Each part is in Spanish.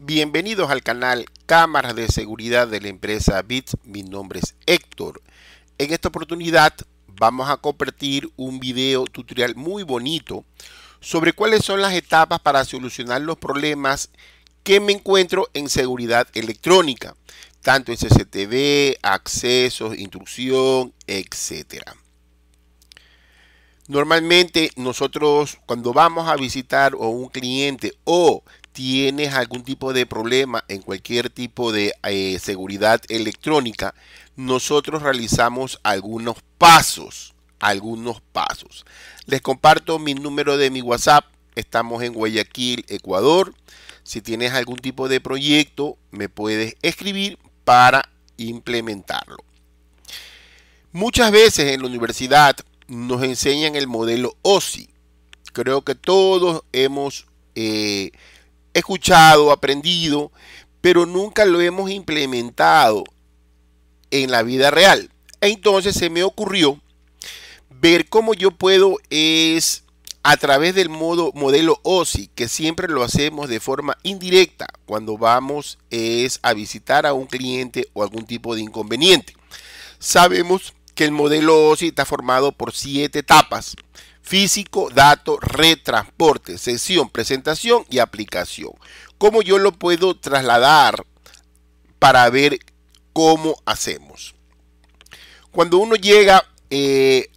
Bienvenidos al canal Cámaras de Seguridad de la empresa BITS. Mi nombre es Héctor. En esta oportunidad vamos a compartir un video tutorial muy bonito sobre cuáles son las etapas para solucionar los problemas que me encuentro en seguridad electrónica, tanto en CCTV, accesos, instrucción, etcétera. Normalmente nosotros cuando vamos a visitar a un cliente o tienes algún tipo de problema en cualquier tipo de eh, seguridad electrónica, nosotros realizamos algunos pasos, algunos pasos. Les comparto mi número de mi WhatsApp, estamos en Guayaquil, Ecuador. Si tienes algún tipo de proyecto, me puedes escribir para implementarlo. Muchas veces en la universidad nos enseñan el modelo OSI. Creo que todos hemos eh, escuchado, aprendido, pero nunca lo hemos implementado en la vida real. entonces se me ocurrió ver cómo yo puedo es a través del modo, modelo OSI, que siempre lo hacemos de forma indirecta cuando vamos es a visitar a un cliente o algún tipo de inconveniente. Sabemos que el modelo OSI está formado por siete etapas físico, dato, red, transporte, sesión, presentación y aplicación. ¿Cómo yo lo puedo trasladar para ver cómo hacemos? Cuando uno llega eh,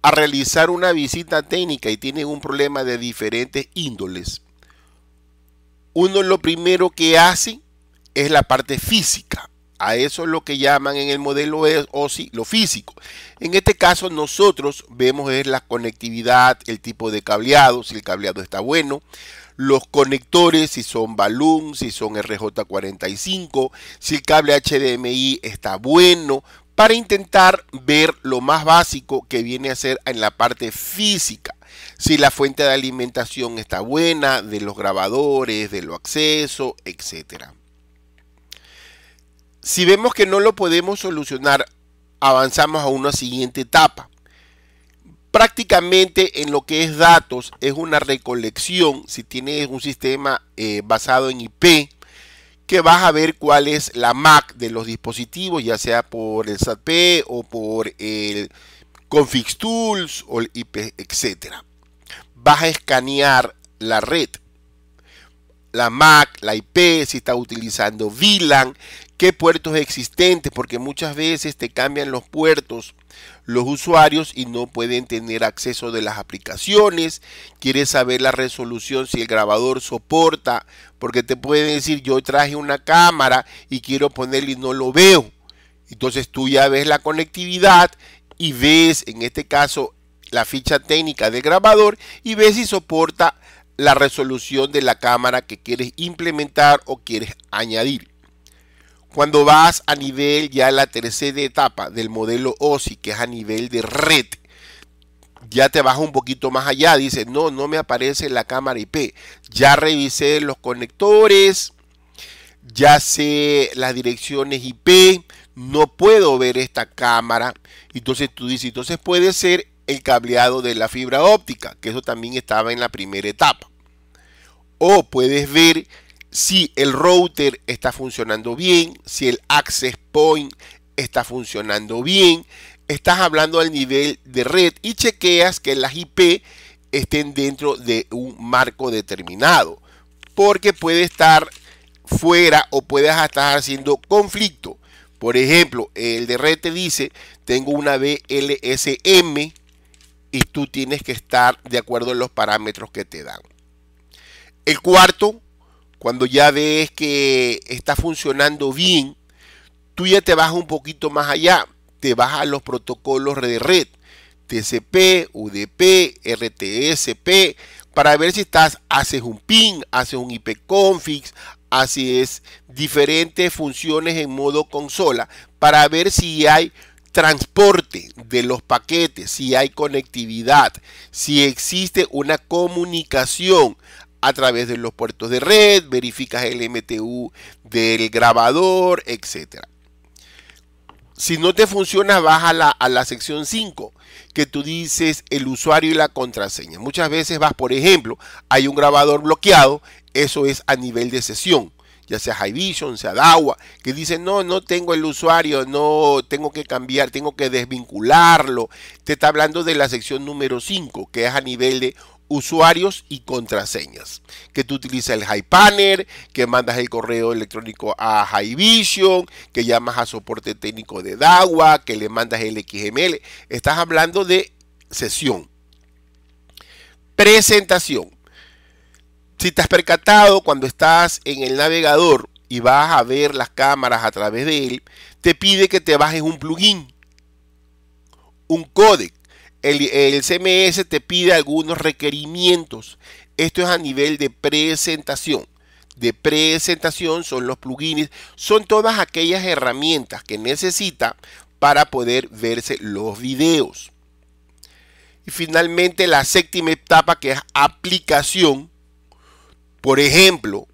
a realizar una visita técnica y tiene un problema de diferentes índoles, uno lo primero que hace es la parte física a eso es lo que llaman en el modelo e OSI lo físico. En este caso nosotros vemos es la conectividad, el tipo de cableado, si el cableado está bueno, los conectores, si son Balloon, si son RJ45, si el cable HDMI está bueno, para intentar ver lo más básico que viene a ser en la parte física si la fuente de alimentación está buena, de los grabadores, de lo acceso, etcétera. Si vemos que no lo podemos solucionar, avanzamos a una siguiente etapa. Prácticamente en lo que es datos es una recolección, si tienes un sistema eh, basado en IP, que vas a ver cuál es la MAC de los dispositivos, ya sea por el SATP o por el Config Tools o el IP, etc. Vas a escanear la red, la MAC, la IP, si está utilizando VLAN qué puertos existentes, porque muchas veces te cambian los puertos los usuarios y no pueden tener acceso de las aplicaciones. Quieres saber la resolución si el grabador soporta, porque te pueden decir yo traje una cámara y quiero ponerle y no lo veo. Entonces tú ya ves la conectividad y ves en este caso la ficha técnica del grabador y ves si soporta la resolución de la cámara que quieres implementar o quieres añadir. Cuando vas a nivel ya la tercera etapa del modelo OSI, que es a nivel de red, ya te baja un poquito más allá, dice, no, no me aparece la cámara IP. Ya revisé los conectores, ya sé las direcciones IP, no puedo ver esta cámara. Entonces tú dices, entonces puede ser el cableado de la fibra óptica, que eso también estaba en la primera etapa. O puedes ver si el router está funcionando bien, si el access point está funcionando bien, estás hablando al nivel de red y chequeas que las IP estén dentro de un marco determinado, porque puede estar fuera o puedes estar haciendo conflicto. Por ejemplo, el de red te dice, tengo una BLSM y tú tienes que estar de acuerdo en los parámetros que te dan. El cuarto cuando ya ves que está funcionando bien, tú ya te vas un poquito más allá, te vas a los protocolos de red, TCP, UDP, RTSP, para ver si estás, haces un PIN. haces un IP ipconfig, haces diferentes funciones en modo consola, para ver si hay transporte de los paquetes, si hay conectividad, si existe una comunicación a través de los puertos de red, verificas el MTU del grabador, etc. Si no te funciona, vas a la, sección 5, que tú dices el usuario y la contraseña. Muchas veces vas, por ejemplo, hay un grabador bloqueado, eso es a nivel de sesión ya sea High Vision, sea DAWA, que dice no, no tengo el usuario, no tengo que cambiar, tengo que desvincularlo. Te está hablando de la sección número 5, que es a nivel de usuarios y contraseñas. Que tú utilizas el Hypanner, que mandas el correo electrónico a Hivision, que llamas a soporte técnico de DAWA, que le mandas el XML. Estás hablando de sesión. Presentación. Si te has percatado cuando estás en el navegador y vas a ver las cámaras a través de él, te pide que te bajes un plugin, un codec el, CMS te pide algunos requerimientos. Esto es a nivel de presentación de presentación son los plugins, son todas aquellas herramientas que necesita para poder verse los videos. Y finalmente la séptima etapa que es aplicación. Por ejemplo,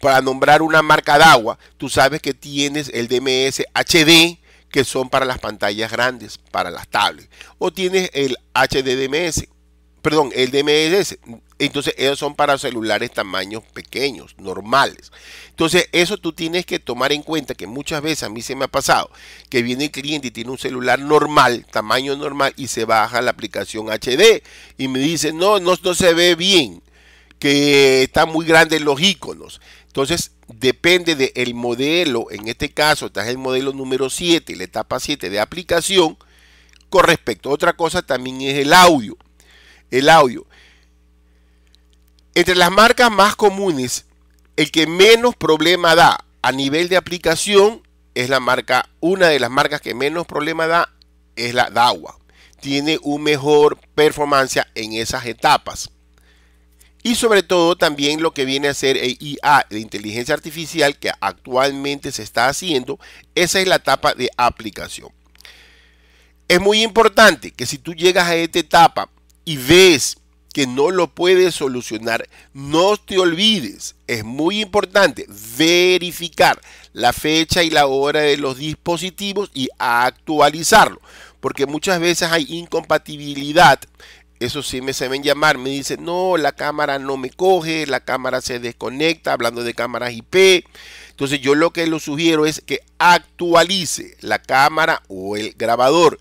para nombrar una marca de agua, tú sabes que tienes el DMS HD, que son para las pantallas grandes, para las tablets. O tienes el HDMS, perdón, el DMS. Entonces, ellos son para celulares tamaños pequeños, normales. Entonces, eso tú tienes que tomar en cuenta que muchas veces a mí se me ha pasado que viene el cliente y tiene un celular normal, tamaño normal, y se baja la aplicación HD y me dice, no, no, no se ve bien, que están muy grandes los iconos. Entonces, depende del modelo, en este caso está el modelo número 7, la etapa 7 de aplicación, con respecto a otra cosa también es el audio. El audio. Entre las marcas más comunes, el que menos problema da a nivel de aplicación es la marca, una de las marcas que menos problema da es la DAWA. Tiene un mejor performance en esas etapas y sobre todo también lo que viene a ser IA, de inteligencia artificial, que actualmente se está haciendo, esa es la etapa de aplicación. Es muy importante que si tú llegas a esta etapa y ves que no lo puedes solucionar, no te olvides, es muy importante verificar la fecha y la hora de los dispositivos y actualizarlo, porque muchas veces hay incompatibilidad eso sí me saben llamar, me dicen, no, la cámara no me coge, la cámara se desconecta, hablando de cámaras IP. Entonces yo lo que lo sugiero es que actualice la cámara o el grabador.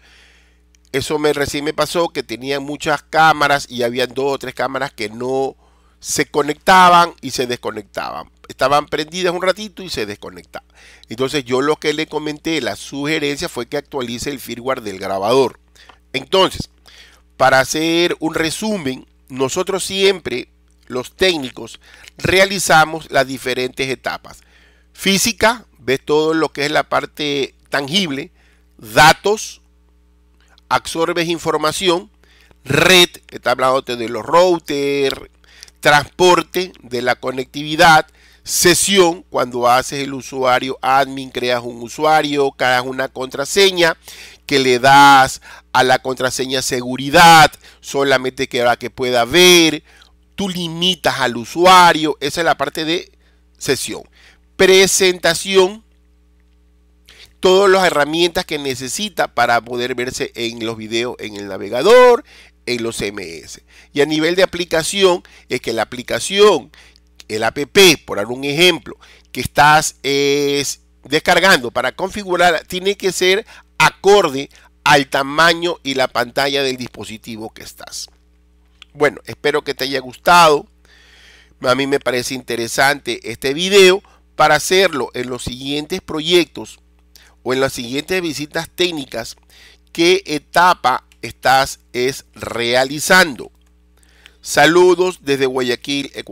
Eso me recién me pasó que tenía muchas cámaras y había dos o tres cámaras que no se conectaban y se desconectaban. Estaban prendidas un ratito y se desconectaban. Entonces yo lo que le comenté, la sugerencia fue que actualice el firmware del grabador. Entonces, para hacer un resumen, nosotros siempre, los técnicos, realizamos las diferentes etapas. Física, ves todo lo que es la parte tangible, datos, absorbes información, red, está hablando de los routers, transporte, de la conectividad, sesión, cuando haces el usuario admin, creas un usuario, creas una contraseña, que le das a la contraseña seguridad, solamente que que pueda ver, tú limitas al usuario, esa es la parte de sesión. Presentación, todas las herramientas que necesita para poder verse en los videos en el navegador, en los CMS. Y a nivel de aplicación, es que la aplicación, el app, por algún ejemplo, que estás eh, descargando para configurar, tiene que ser acorde al tamaño y la pantalla del dispositivo que estás. Bueno, espero que te haya gustado. A mí me parece interesante este video para hacerlo en los siguientes proyectos o en las siguientes visitas técnicas. ¿Qué etapa estás es realizando? Saludos desde Guayaquil, Ecuador.